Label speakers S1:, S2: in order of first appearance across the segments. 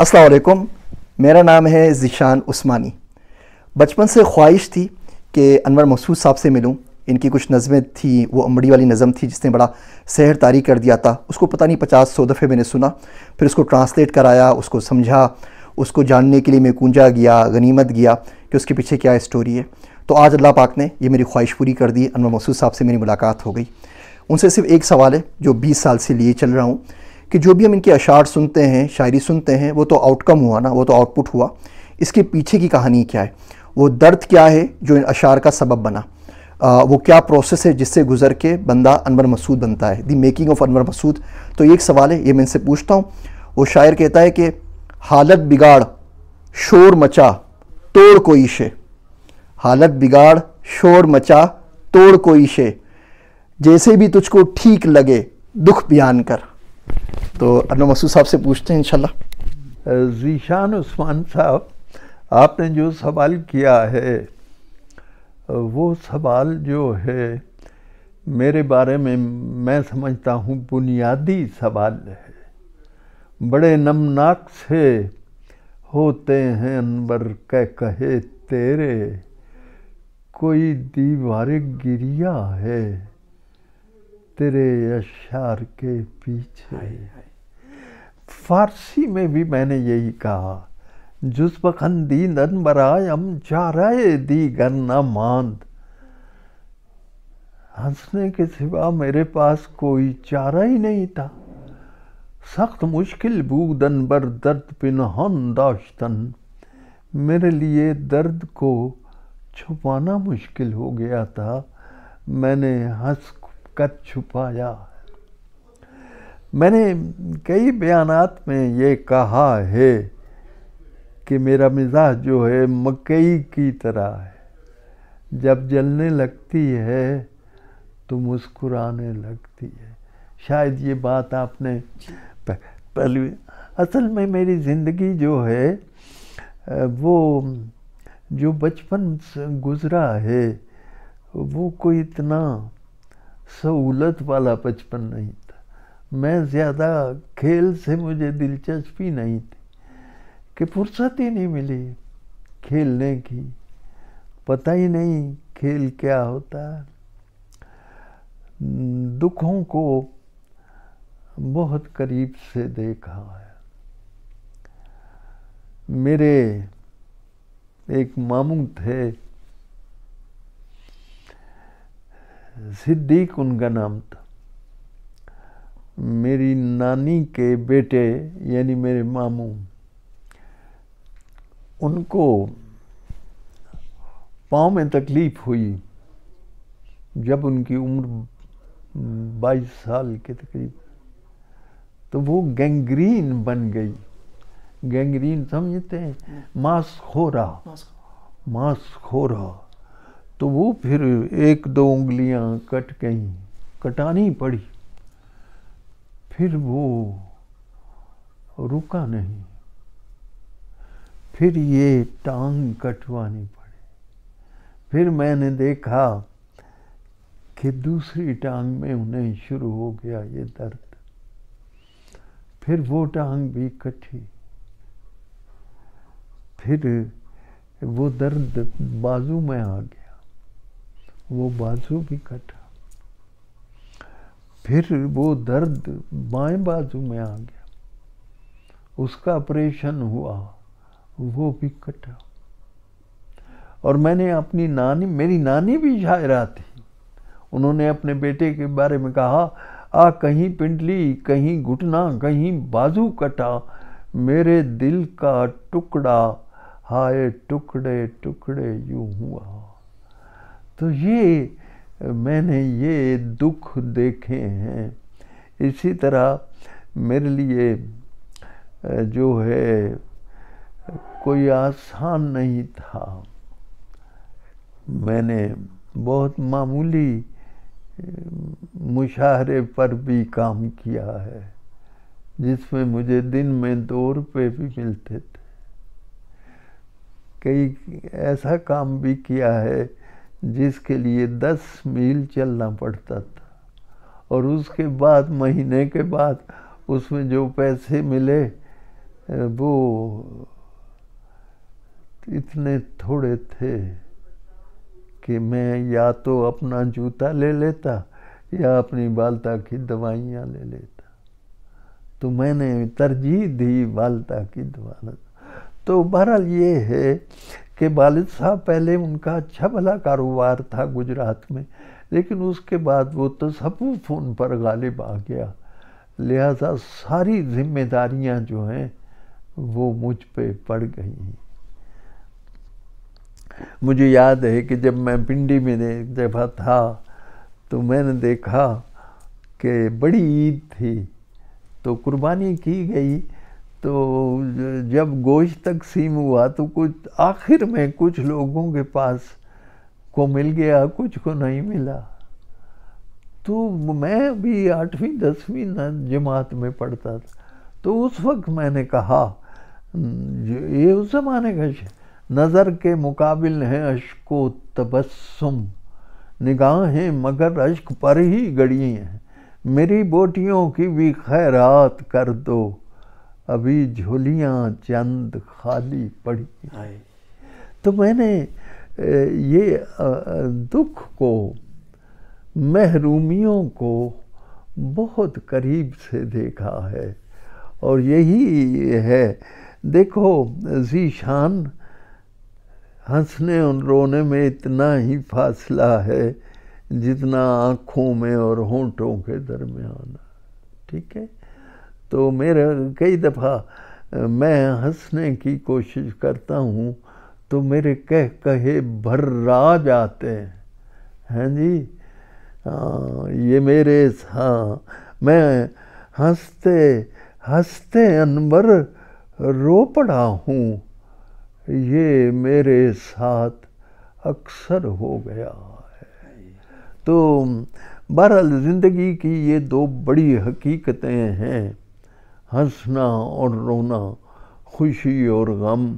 S1: असलकुम मेरा नाम है ज़िशान उस्मानी बचपन से ख्वाहिश थी कि अनवर मसूद साहब से मिलूं इनकी कुछ नज़में थी वो अमड़ी वाली नज़म थी जिसने बड़ा सहर तारी कर दिया था उसको पता नहीं पचास सौ दफ़े मैंने सुना फिर उसको ट्रांसलेट कराया उसको समझा उसको जानने के लिए मैं कूंजा गया गनीमत गया कि उसके पीछे क्या स्टोरी है तो आज अल्लाह पाक ने ये मेरी ख्वाहिश पूरी कर दी अनवर मसूद साहब से मेरी मुलाकात हो गई उनसे सिर्फ एक सवाल है जो बीस साल से लिए चल रहा हूँ कि जो भी हम इनके अशार सुनते हैं शायरी सुनते हैं वो तो आउटकम हुआ ना वो तो आउटपुट हुआ इसके पीछे की कहानी क्या है वो दर्द क्या है जो इन अशार का सबब बना आ, वो क्या प्रोसेस है जिससे गुजर के बंदा अनवर मसूद बनता है the making of Anwar Masood तो ये एक सवाल है ये मैं इनसे पूछता हूँ वो शायर कहता है कि हालत बिगाड़ शोर मचा तोड़ कोई शे हालत बिगाड़ शोर मचा तोड़ कोई शे जैसे भी तुझको ठीक लगे दुख बयान कर तो अनु मसूद साहब से पूछते हैं इंशाल्लाह जीशान उस्मान साहब आपने जो सवाल किया है वो सवाल जो है मेरे बारे में मैं समझता हूँ बुनियादी सवाल है बड़े नमनाक से होते हैं अनवर कह कहे तेरे कोई दीवार गिरिया है तेरे अशार के पीछे हाई, फारसी में भी मैंने यही कहा जुस्बखंदी नन बराय हम रहे दी गन्ना मांद हंसने के सिवा मेरे पास कोई चारा ही नहीं था सख्त मुश्किल बूदन बर दर्द पिनहन दाश्तन मेरे लिए दर्द को छुपाना मुश्किल हो गया था मैंने हंस कद छुपाया मैंने कई बयानात में ये कहा है कि मेरा मिजाज जो है मकई की तरह है जब जलने लगती है तो मुस्कुराने लगती है शायद ये बात आपने पहली असल में मेरी ज़िंदगी जो है वो जो बचपन गुज़रा है वो कोई इतना सहूलत वाला बचपन नहीं था मैं ज़्यादा खेल से मुझे दिलचस्पी नहीं थी कि फुर्सत ही नहीं मिली खेलने की पता ही नहीं खेल क्या होता है दुखों को बहुत करीब से देखा है मेरे एक मामू थे सिद्दीक उनका नाम था मेरी नानी के बेटे यानी मेरे मामू उनको पाँव में तकलीफ हुई जब उनकी उम्र 22 साल के तकरीब तो वो गैंग्रीन बन गई गैंग्रीन समझते हैं हम्म। मांस खोरा मांस खोरा तो वो फिर एक दो उंगलियां कट गई कटानी पड़ी फिर वो रुका नहीं फिर ये टांग कटवानी पड़ी फिर मैंने देखा कि दूसरी टांग में उन्हें शुरू हो गया ये दर्द फिर वो टांग भी कटी फिर वो दर्द बाजू में आ गया वो बाजू भी कटा फिर वो दर्द बाएं बाजू में आ गया उसका ऑपरेशन हुआ वो भी कटा और मैंने अपनी नानी मेरी नानी भी शायरा थी उन्होंने अपने बेटे के बारे में कहा आ कहीं पिंडली कहीं घुटना कहीं बाजू कटा मेरे दिल का टुकड़ा हाय टुकड़े टुकड़े यूं हुआ तो ये मैंने ये दुख देखे हैं इसी तरह मेरे लिए जो है कोई आसान नहीं था मैंने बहुत मामूली मुशाहरे पर भी काम किया है जिसमें मुझे दिन में दो रुपये भी मिलते थे कई ऐसा काम भी किया है जिसके लिए दस मील चलना पड़ता था और उसके बाद महीने के बाद उसमें जो पैसे मिले वो इतने थोड़े थे कि मैं या तो अपना जूता ले लेता या अपनी बालता की दवाइयाँ ले लेता तो मैंने तरजीह दी बालता की दवा तो बहरहाल ये है कि वालिद साहब पहले उनका अच्छा भला कारोबार था गुजरात में लेकिन उसके बाद वो तसवुफ तो उन पर गालिब आ गया लिहाजा सारी जिम्मेदारियां जो हैं वो मुझ पे पड़ गई मुझे याद है कि जब मैं पिंडी में एक दफ़ा था तो मैंने देखा कि बड़ी ईद थी तो कुर्बानी की गई तो जब गोश्त सीम हुआ तो कुछ आखिर में कुछ लोगों के पास को मिल गया कुछ को नहीं मिला तो मैं भी आठवीं दसवीं जमात में पढ़ता था तो उस वक्त मैंने कहा ये उस ज़माने का नज़र के मुकाबिल हैं अश्को तबस्सुम निगाहें मगर अश्क पर ही गड़ी हैं मेरी बोटियों की भी खैरात कर दो अभी झोलियाँ चंद खाली पड़ी तो मैंने ये दुख को महरूमियों को बहुत करीब से देखा है और यही है देखो जीशान हंसने और रोने में इतना ही फासला है जितना आँखों में और होंठों के दरमियान ठीक है तो मेरा कई दफ़ा मैं हंसने की कोशिश करता हूँ तो मेरे कह कहे भर्रा जाते हैं हैं जी हाँ ये मेरे हाँ मैं हंसते हंसते अनवर रो पड़ा हूँ ये मेरे साथ अक्सर हो गया है तो बहरहाल ज़िंदगी की ये दो बड़ी हकीकतें हैं हंसना और रोना खुशी और गम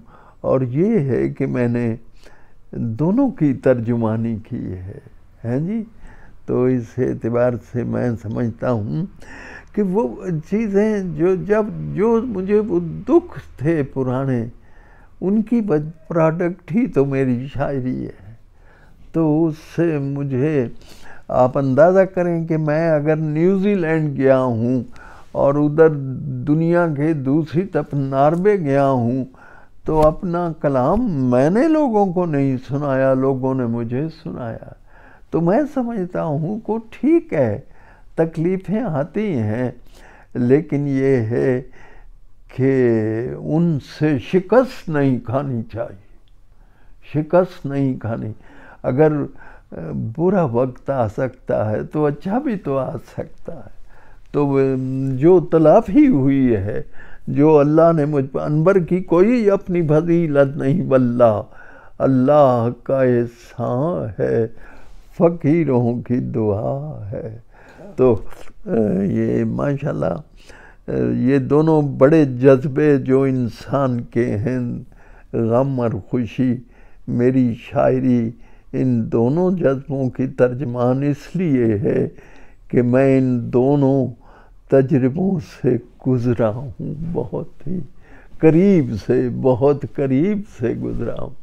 S1: और ये है कि मैंने दोनों की तर्जुमानी की है हैं जी तो इस एतबार से मैं समझता हूँ कि वो चीज़ें जो जब जो मुझे वो दुख थे पुराने उनकी प्रोडक्ट ही तो मेरी शायरी है तो उससे मुझे आप अंदाज़ा करें कि मैं अगर न्यूज़ीलैंड गया हूँ और उधर दुनिया के दूसरी तरफ नार्वे गया हूँ तो अपना कलाम मैंने लोगों को नहीं सुनाया लोगों ने मुझे सुनाया तो मैं समझता हूँ को ठीक है तकलीफ़ें आती हैं लेकिन ये है कि उनसे शिकस्त नहीं खानी चाहिए शिकस्त नहीं खानी अगर बुरा वक्त आ सकता है तो अच्छा भी तो आ सकता है तो जो तलाफ ही हुई है जो अल्लाह ने मुझ पर अनबर की कोई अपनी फजीलत नहीं बल्ला अल्लाह का एहसान है फ़कीरों की दुआ है तो ये माशाल्लाह ये दोनों बड़े जज्बे जो इंसान के हैं गम और खुशी मेरी शायरी इन दोनों जज्बों की तर्जमान इसलिए है कि मैं इन दोनों तजर्बों से गुज़रा हूँ बहुत ही करीब से बहुत करीब से गुज़रा हूँ